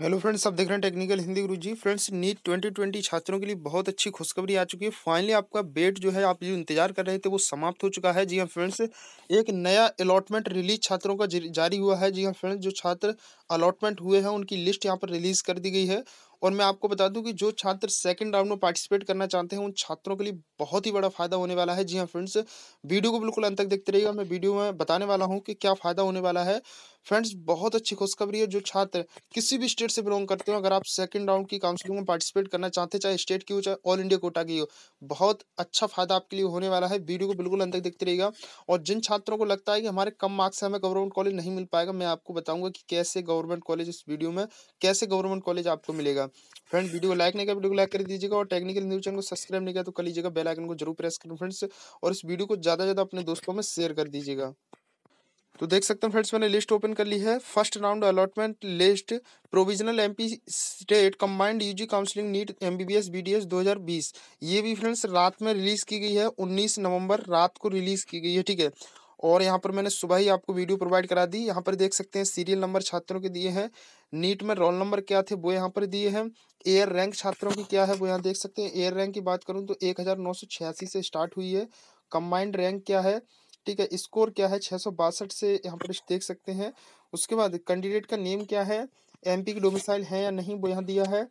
hello friends आप देख रहे हैं टेक्निकल हिंदी गुरु जी फ्रेंड्स नीट 2020 छात्रों के लिए बहुत अच्छी खुशखबरी आ चुकी है फाइनली आपका बेट जो है आप जो इंतजार कर रहे थे वो समाप्त हो चुका है जी हाँ फ्रेंड्स एक नया अलॉटमेंट रिलीज छात्रों का जारी हुआ है जी हाँ फ्रेंड्स जो छात्र अलॉटमेंट हुए हैं उनकी लिस्ट यहाँ पर रिलीज कर दी गई है और मैं आपको बता दूं कि जो छात्र सेकंड राउंड में पार्टिसिपेट करना चाहते हैं उन छात्रों के लिए बहुत ही बड़ा फायदा होने वाला है जी हाँ फ्रेंड्स वीडियो को बिल्कुल अंत तक देखते रहिएगा मैं वीडियो में बताने वाला हूँ कि क्या फ़ायदा होने वाला है फ्रेंड्स बहुत अच्छी खुशखबरी है जो छात्र किसी भी स्टेट से बिलोंग करते हो अगर आप सेकंड राउंड की काउंसलिंग में पार्टिसिपेट करना चाहते चाहे स्टेट की हो चाहे ऑल इंडिया कोटा की हो बहुत अच्छा फायदा आपके लिए होने वाला है वीडियो को बिल्कुल अंत तक देखते रहेगा और जिन छात्रों को लगता है कि हमारे कम मार्क्स से हमें गवर्नमेंट कॉलेज नहीं मिल पाएगा मैं आपको बताऊंगा कि कैसे गवर्नमेंट कॉलेज इस वीडियो में कैसे गवर्नमेंट कॉलेज आपको मिलेगा फ्रेंड वीडियो को लाइक नहीं किया वीडियो को लाइक कर दीजिएगा और टेक्निकल न्यूज चैनल को सब्सक्राइब नहीं किया तो कर लीजिएगा बेलाइकन को जरूर प्रेस करें फ्रेंड्स और इस वीडियो को ज़्यादा से ज़्यादा अपने दोस्तों में शेयर कर दीजिएगा तो देख सकते हैं फ्रेंड्स मैंने लिस्ट ओपन कर ली है first round allotment list provisional MP state combined UG counselling NEET MBBS BDS 2020 ये भी फ्रेंड्स रात में रिलीज की गई है 19 नवंबर रात को रिलीज की गई है ठीक है और यहाँ पर मैंने सुबह ही आपको वीडियो प्रोवाइड करा दी यहाँ पर देख सकते हैं सीरियल नंबर छात्रों के दिए हैं नीट में रोल नंबर क्या थे वो यहाँ पर दिए हैं एयर रैंक छात्रों की क्या है वो यहाँ देख सकते हैं एयर रैंक की बात करूँ तो एक से स्टार्ट हुई है कंबाइंड रैंक क्या है ठीक है स्कोर क्या है छः से यहाँ पर देख सकते हैं उसके बाद कैंडिडेट का नेम क्या है एमपी की डोमिसाइल है या नहीं वो यहाँ दिया है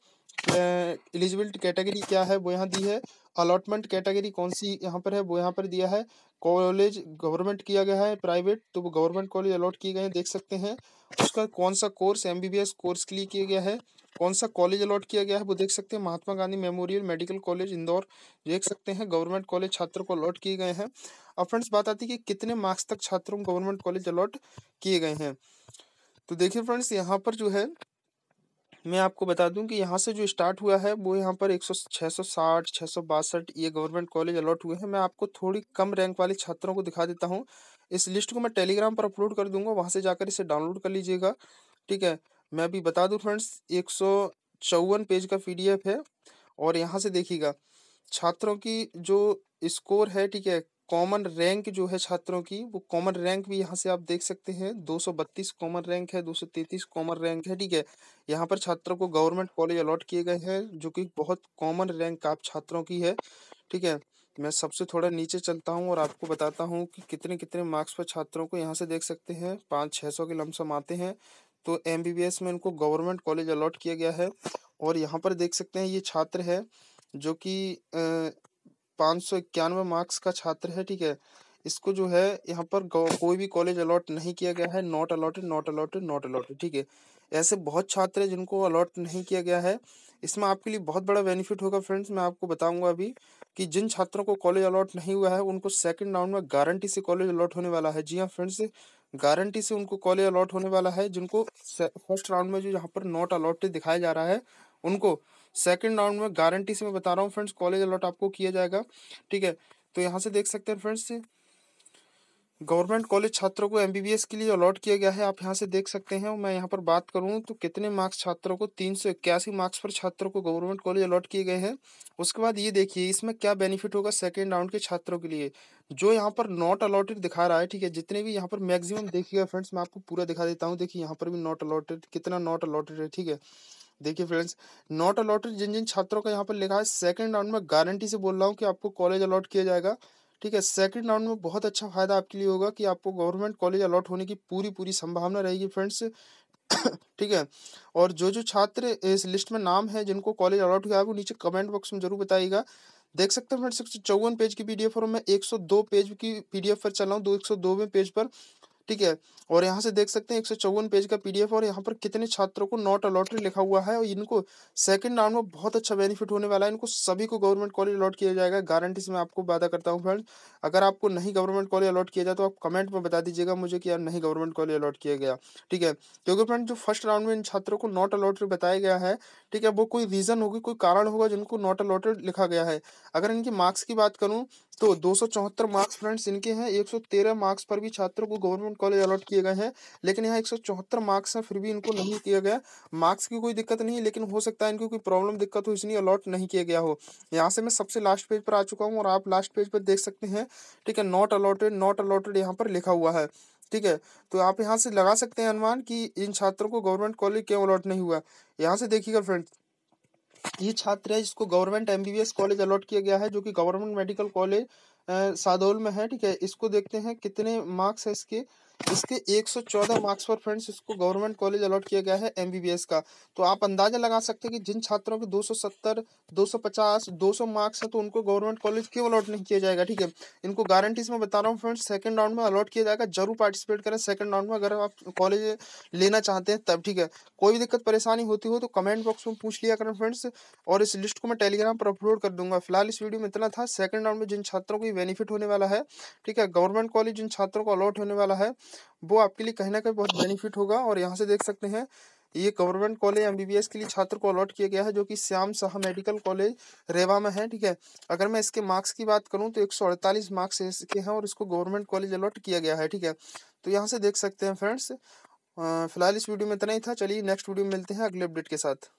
एलिजिबिलिटी कैटेगरी क्या है वो यहाँ दी है अलॉटमेंट कैटेगरी कौन सी यहाँ पर है वो यहाँ पर दिया है कॉलेज गवर्नमेंट किया गया है प्राइवेट तो वो गवर्नमेंट कॉलेज अलॉट किए गए हैं देख सकते हैं उसका कौन सा कोर्स एम कोर्स के लिए किया गया है कौन सा कॉलेज अलॉट किया गया है वो देख सकते हैं Mahatma Gandhi memorial medical college Indore देख सकते हैं गवर्नमेंट कॉलेज छात्रों को अलॉट किए गए हैं अब फ्रेंड्स बात आती है कि कितने मार्क्स तक छात्रों को गवर्नमेंट कॉलेज अलॉट किए गए हैं तो देखिए फ्रेंड्स यहाँ पर जो है मैं आपको बता दूं कि यहाँ से जो स्टार्ट हुआ है वो यहाँ पर एक सौ छः सौ साठ छः सौ बासठ ये गवर्नमेंट कॉलेज अलॉट हुए हैं मैं आपको थोड़ी कम रैंक वाले छात्रों को दिखा देता हूँ इस लिस्ट को मैं टेलीग्राम पर अपलोड कर दूंगा वहाँ से जाकर इसे डाउनलोड कर लीजिएगा ठीक है मैं अभी बता दूँ फ्रेंड्स एक पेज का पी है और यहाँ से देखिएगा छात्रों की जो स्कोर है ठीक है कॉमन रैंक जो है छात्रों की वो कॉमन रैंक भी यहाँ से आप देख सकते हैं 232 कॉमन रैंक है 233 कॉमन रैंक है ठीक है यहाँ पर छात्रों को गवर्नमेंट कॉलेज अलॉट किए गए हैं जो कि बहुत कॉमन रैंक आप छात्रों की है ठीक है मैं सबसे थोड़ा नीचे चलता हूँ और आपको बताता हूँ कि कितने कितने मार्क्स पर छात्रों को यहाँ से देख सकते हैं पाँच छः सौ के लमसम आते हैं तो एम में इनको गवर्नमेंट कॉलेज अलॉट किया गया है और यहाँ पर देख सकते हैं ये छात्र है जो कि पाँच सौ इक्यानवे मार्क्स का छात्र है ठीक है इसको जो है यहाँ पर कोई भी कॉलेज अलॉट नहीं किया गया है not allotted not allotted not allotted ठीक है ऐसे बहुत छात्र हैं जिनको अलॉट नहीं किया गया है इसमें आपके लिए बहुत बड़ा बेनिफिट होगा फ्रेंड्स मैं आपको बताऊंगा अभी कि जिन छात्रों को कॉलेज अलॉट नहीं हुआ है उनको सेकंड राउंड में गारंटी से कॉलेज अलॉट होने वाला है जी हाँ फ्रेंड्स गारंटी से उनको कॉलेज अलॉट होने वाला है जिनको फर्स्ट राउंड में जो यहाँ पर नॉट अलॉटेड दिखाया जा रहा है उनको सेकंड राउंड में गारंटी से मैं बता रहा हूँ फ्रेंड्स कॉलेज अलॉट आपको किया जाएगा ठीक है तो यहाँ से देख सकते हैं फ्रेंड्स गवर्नमेंट कॉलेज छात्रों को एमबीबीएस के लिए अलॉट किया गया है आप यहाँ से देख सकते हैं मैं यहाँ पर बात करूँ तो कितने मार्क्स छात्रों को तीन सौ इक्यासी मार्क्स पर छात्रों को गवर्नमेंट कॉलेज अलॉट किए गए हैं उसके बाद ये देखिए इसमें क्या बेनिफिट होगा सेकेंड राउंड के छात्रों के लिए जो यहाँ पर नॉट अलॉटेड दिखा रहा है ठीक है जितने भी यहाँ पर मैक्सिमम देखिएगा फ्रेंड्स मैं आपको पूरा दिखा देता हूँ देखिए यहाँ पर भी नॉट अलॉटेड कितना नॉट अलॉटेड है ठीक है देखिए फ्रेंड्स नॉट अलॉटेड जिन जिन छात्रों का यहाँ पर लिखा है सेकंड राउंड में गारंटी से बोल रहा हूँ कि आपको कॉलेज अलॉट किया जाएगा ठीक है सेकंड राउंड में बहुत अच्छा फायदा आपके लिए होगा कि आपको गवर्नमेंट कॉलेज अलॉट होने की पूरी पूरी संभावना रहेगी फ्रेंड्स ठीक है और जो जो छात्र इस लिस्ट में नाम है जिनको कॉलेज अलॉट हुआ है वो नीचे कमेंट बॉक्स में जरूर बताइएगा देख सकते हैं फ्रेंड्स एक सौ चौवन पेज की पीडीएफ और मैं 102 पेज की पीडीएफ पर चल रहा हूँ दो एक सौ दो पेज पर ठीक है और यहाँ से देख सकते हैं एक पेज का पीडीएफ और यहाँ पर कितने छात्रों को नॉट अलॉटेड लिखा हुआ है और इनको सेकंड राउंड में बहुत अच्छा बेनिफिट होने वाला है इनको सभी को गवर्नमेंट कॉलेज अलॉट किया जाएगा गारंटी से मैं आपको वादा करता हूँ फ्रेंड्स अगर आपको नहीं गवर्नमेंट कॉलेज अलॉट किया जाए तो आप कमेंट में बता दीजिएगा मुझे कि यार नहीं गवर्नमेंट कॉलेज अलॉट किया गया ठीक है क्योंकि फ्रेंड जो फर्स्ट राउंड में इन छात्रों को नॉट अलॉटेड बताया गया है ठीक है वो कोई रीज़न होगी कोई कारण होगा जिनको नॉट अलॉटेड लिखा गया है अगर इनकी मार्क्स की बात करूँ तो दो मार्क्स फ्रेंड्स इनके हैं एक मार्क्स पर भी छात्रों को गवर्नमेंट गवर्नमेंट कॉलेज अलॉट किए गए हैं लेकिन यहाँ एक मार्क्स हैं फिर भी इनको नहीं किया गया मार्क्स की कोई दिक्कत नहीं लेकिन हो सकता है इनको कोई प्रॉब्लम दिक्कत हो इसलिए अलॉट नहीं किया गया हो यहाँ से मैं सबसे लास्ट पेज पर आ चुका हूँ और आप लास्ट पेज पर देख सकते हैं ठीक है नॉट अलॉटेड नॉट अलॉटेड यहाँ पर लिखा हुआ है ठीक है तो आप यहाँ से लगा सकते हैं अनुमान कि इन छात्रों को गवर्नमेंट कॉलेज क्यों अलॉट नहीं हुआ यहाँ से देखिएगा फ्रेंड्स ये छात्र है जिसको गवर्नमेंट एमबीबीएस कॉलेज अलॉट किया गया है जो कि गवर्नमेंट मेडिकल कॉलेज सादौल में है ठीक है इसको देखते हैं कितने मार्क्स है इसके इसके 114 मार्क्स पर फ्रेंड्स इसको गवर्नमेंट कॉलेज अलॉट किया गया है एमबीबीएस का तो आप अंदाजा लगा सकते हैं कि जिन छात्रों के 270, 250, 200 मार्क्स है तो उनको गवर्नमेंट कॉलेज क्यों अलॉट नहीं किया जाएगा ठीक है इनको गारंटीज में बता रहा हूँ फ्रेंड्स सेकंड राउंड में अलॉट किया जाएगा जरूर पार्टिसिपेट करें सेकंड राउंड में अगर आप कॉलेज लेना चाहते हैं तब ठीक है कोई भी दिक्कत परेशानी होती हो तो कमेंट बॉक्स में पूछ लिया करें फ्रेंड्स और इस लिस्ट को मैं टेलीग्राम पर अपलोड कर दूंगा फिलहाल इस वीडियो में इतना था सेकंड राउंड में जिन छात्रों की बेनिफिट होने वाला है ठीक है गवर्नमेंट कॉलेज जिन छात्रों को अलॉट होने वाला है वो आपके लिए कहीं ना कहीं बहुत बेनिफिट होगा और यहाँ से देख सकते हैं ये गवर्नमेंट कॉलेज एमबीबीएस के लिए छात्र को अलॉट किया गया है जो कि श्याम शाह मेडिकल कॉलेज रेवा में है ठीक है अगर मैं इसके मार्क्स की बात करूं तो 148 मार्क्स इसके हैं और इसको गवर्नमेंट कॉलेज अलॉट किया गया है ठीक है तो यहाँ से देख सकते हैं फ्रेंड्स फिलहाल इस वीडियो में इतना ही था चलिए नेक्स्ट वीडियो में मिलते हैं अगले अपडेट के साथ